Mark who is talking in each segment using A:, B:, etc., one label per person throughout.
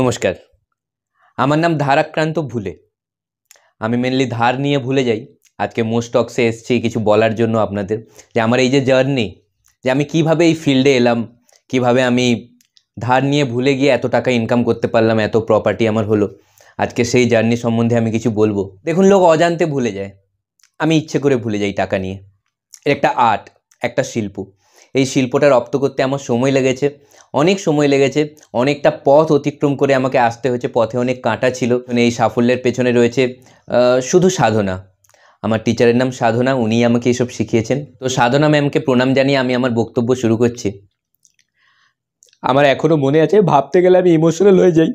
A: নমস্কার আমার নাম ধারাক্রান্ত ভুলে আমি মেনলি ধার নিয়ে ভুলে যাই আজকে মোস্টক্সে এসছি কিছু বলার জন্য আপনাদের যে আমার এই যে জার্নি যে আমি কিভাবে এই ফিল্ডে এলাম কিভাবে আমি ধার নিয়ে ভুলে গিয়ে এত টাকা ইনকাম করতে পারলাম এত প্রপার্টি আমার হলো আজকে সেই জার্নি সম্বন্ধে আমি কিছু বলবো দেখুন লোক অজান্তে ভুলে যায় আমি ইচ্ছে করে ভুলে যাই টাকা নিয়ে এর একটা আর্ট একটা শিল্প এই শিল্পটা রপ্ত করতে আমার সময় লেগেছে অনেক সময় লেগেছে অনেকটা পথ অতিক্রম করে আমাকে আসতে হয়েছে পথে অনেক কাঁটা ছিল মানে এই সাফল্যের পেছনে রয়েছে শুধু সাধনা আমার টিচারের নাম সাধনা উনি আমাকে এসব শিখিয়েছেন তো সাধনা ম্যামকে প্রণাম জানিয়ে আমি আমার বক্তব্য শুরু করছি আমার এখনও মনে আছে ভাবতে গেলে আমি
B: ইমোশনাল হয়ে যাই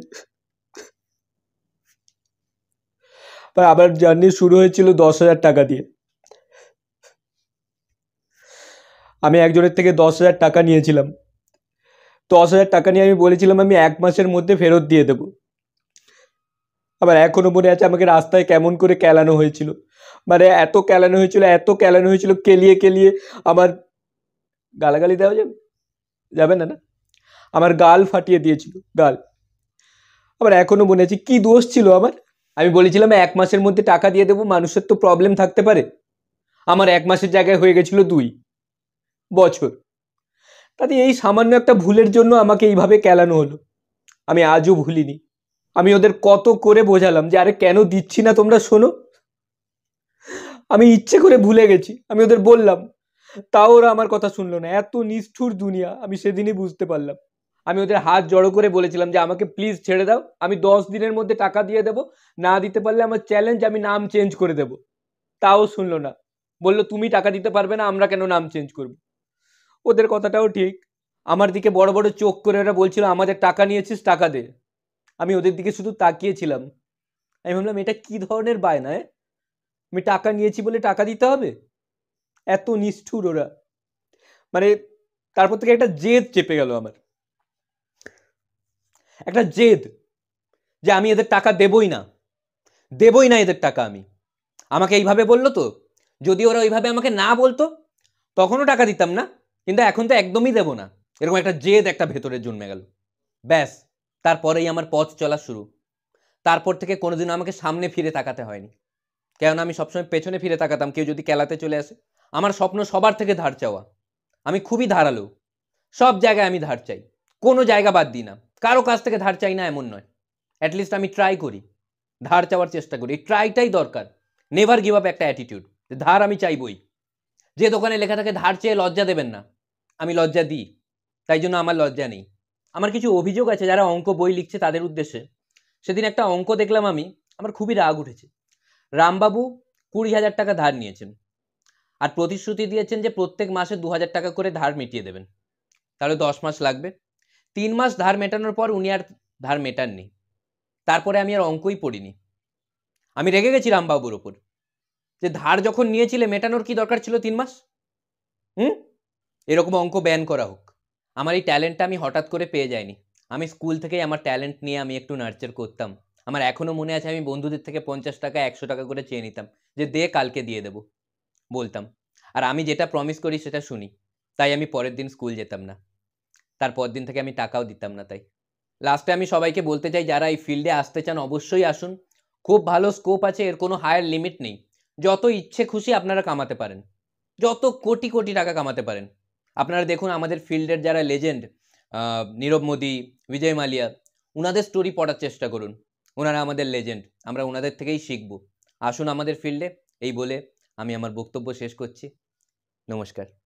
B: আবার জার্নি শুরু হয়েছিল দশ হাজার টাকা দিয়ে আমি একজনের থেকে দশ হাজার টাকা নিয়েছিলাম দশ হাজার টাকা নিয়ে আমি বলেছিলাম আমি এক মাসের মধ্যে ফেরত দিয়ে দেবো আবার এখনও মনে আছে আমাকে রাস্তায় কেমন করে কেলানো হয়েছিল মানে এত কেলানো হয়েছিল এত কেলানো হয়েছিল কেলিয়ে কেলিয়ে আমার গালাগালি দেওয়া যাবে যাবে না না আমার গাল ফাটিয়ে দিয়েছিল গাল আবার এখনও মনে আছে কী দোষ ছিল আমার আমি বলেছিলাম এক মাসের মধ্যে টাকা দিয়ে দেবো মানুষের তো প্রবলেম থাকতে পারে আমার এক মাসের জায়গায় হয়ে গেছিলো দুই বছর তাতে এই সামান্য একটা ভুলের জন্য আমাকে এইভাবে কেলানো হলো আমি আজও ভুলিনি আমি ওদের কত করে বোঝালাম যে আরে কেন দিচ্ছি না তোমরা শোনো আমি ইচ্ছে করে ভুলে গেছি আমি ওদের বললাম তাও ওরা আমার কথা শুনলো না এত নিষ্ঠুর দুনিয়া আমি সেদিনই বুঝতে পারলাম আমি ওদের হাত জড়ো করে বলেছিলাম যে আমাকে প্লিজ ছেড়ে দাও আমি দশ দিনের মধ্যে টাকা দিয়ে দেবো না দিতে পারলে আমার চ্যালেঞ্জ আমি নাম চেঞ্জ করে দেব তাও শুনলো না বললো তুমি টাকা দিতে পারবে না আমরা কেন নাম চেঞ্জ করবো ওদের কথাটাও ঠিক আমার দিকে বড় বড় চোখ করে ওরা বলছিল আমাদের টাকা নিয়েছিস টাকা দে আমি ওদের দিকে শুধু তাকিয়েছিলাম আমি ভাবলাম এটা কি ধরনের বায়নায় আমি টাকা নিয়েছি বলে টাকা দিতে হবে এত নিষ্ঠুর ওরা মানে তারপর থেকে একটা জেদ চেপে গেল আমার একটা
A: জেদ যে আমি এদের টাকা দেবই না দেবই না এদের টাকা আমি আমাকে এইভাবে বললো তো যদি ওরা ওইভাবে আমাকে না বলতো তখনও টাকা দিতাম না কিন্তু এখন তো একদমই দেবো না এরকম একটা জেদ একটা ভেতরে জন্মে গেল ব্যাস তারপরেই আমার পথ চলা শুরু তারপর থেকে কোনোদিনও আমাকে সামনে ফিরে তাকাতে হয়নি কেননা আমি সবসময় পেছনে ফিরে তাকাতাম কেউ যদি কেলাতে চলে আসে আমার স্বপ্ন সবার থেকে ধার চাওয়া আমি খুবই ধারালো সব জায়গায় আমি ধার চাই কোনো জায়গা বাদ দিই না কারো কাছ থেকে ধার চাই না এমন নয় অ্যাটলিস্ট আমি ট্রাই করি ধার চাওয়ার চেষ্টা করি ট্রাইটাই দরকার নেভার গিভ আপ একটা অ্যাটিটিউড ধার আমি চাইবই যে দোকানে লেখা থাকে ধার চেয়ে লজ্জা দেবেন না আমি লজ্জা দিই তাই জন্য আমার লজ্জা নেই আমার কিছু অভিযোগ আছে যারা অঙ্ক বই লিখছে তাদের উদ্দেশ্যে সেদিন একটা অঙ্ক দেখলাম আমি আমার খুবই রাগ উঠেছে রামবাবু কুড়ি হাজার টাকা ধার নিয়েছেন আর প্রতিশ্রুতি দিয়েছেন যে প্রত্যেক মাসে দু হাজার টাকা করে ধার মিটিয়ে দেবেন তাহলে দশ মাস লাগবে তিন মাস ধার মেটানোর পর উনি আর ধার মেটাননি তারপরে আমি আর অঙ্কই পড়িনি আমি রেগে গেছি রামবাবুর ওপর যে ধার যখন নিয়েছিলে মেটানোর কি দরকার ছিল তিন মাস হুম এরকম অঙ্ক ব্যান করা হোক আমার এই ট্যালেন্টটা আমি হঠাৎ করে পেয়ে যাইনি আমি স্কুল থেকেই আমার ট্যালেন্ট নিয়ে আমি একটু নার্চার করতাম আমার এখনও মনে আছে আমি বন্ধুদের থেকে পঞ্চাশ টাকা একশো টাকা করে চেয়ে নিতাম যে দে কালকে দিয়ে দেবো বলতাম আর আমি যেটা প্রমিস করি সেটা শুনি তাই আমি পরের দিন স্কুল যেতাম না তারপর দিন থেকে আমি টাকাও দিতাম না তাই লাস্টে আমি সবাইকে বলতে চাই যারা এই ফিল্ডে আসতে চান অবশ্যই আসুন খুব ভালো স্কোপ আছে এর কোনো হায়ার লিমিট নেই যত ইচ্ছে খুশি আপনারা কামাতে পারেন যত কোটি কোটি টাকা কামাতে পারেন আপনারা দেখুন আমাদের ফিল্ডের যারা লেজেন্ড নীরব মোদি বিজয় মালিয়া ওনাদের স্টোরি পড়ার চেষ্টা করুন ওনারা আমাদের লেজেন্ড আমরা ওনাদের থেকেই শিখব আসুন আমাদের ফিল্ডে এই বলে আমি আমার বক্তব্য শেষ করছি নমস্কার